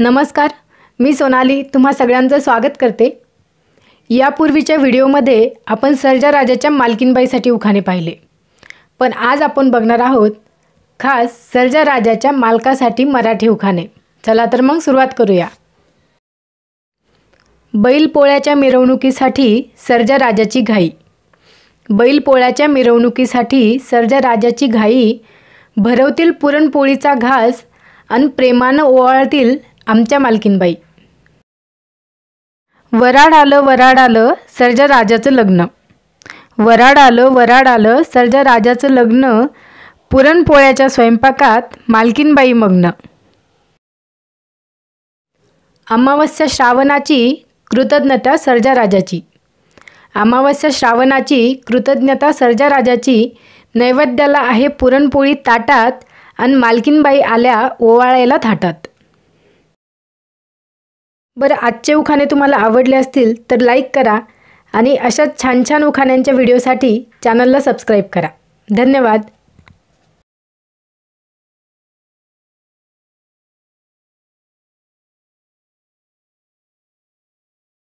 नमस्कार मी सोनाली तुम्हा सगळ्यांचं स्वागत करते यापूर्वीच्या व्हिडिओमध्ये आपण सर्जा राजाच्या मालकीनबाईसाठी उखाणे पाहिले पण आज आपण बघणार आहोत खास सर्जा राजाच्या मालकासाठी मराठी उखाणे चला तर मग सुरुवात करूया बैल पोळ्याच्या मिरवणुकीसाठी सर्जा राजाची घाई बैल पोळ्याच्या मिरवणुकीसाठी सर्जा राजाची घाई भरवतील पुरणपोळीचा घास आणि प्रेमानं ओवाळतील आमच्या मालकीनबाई वराड आलं वराड आलं सरजा राजाचं लग्न वराड आलं वराड आलं सरजा राजाचं लग्न पुरणपोळ्याच्या स्वयंपाकात मालकीनबाई मग्न अमावस्या श्रावणाची कृतज्ञता सरजा राजाची अमावस्या श्रावणाची कृतज्ञता सरजा राजाची नैवेद्याला आहे पुरणपोळी ताटात आणि मालकीनबाई आल्या ओवाळायला थाटात बरं आजचे उखाणे तुम्हाला आवडले असतील तर लाईक करा आणि अशा छान छान उखाण्यांच्या व्हिडिओसाठी चॅनलला सबस्क्राईब करा धन्यवाद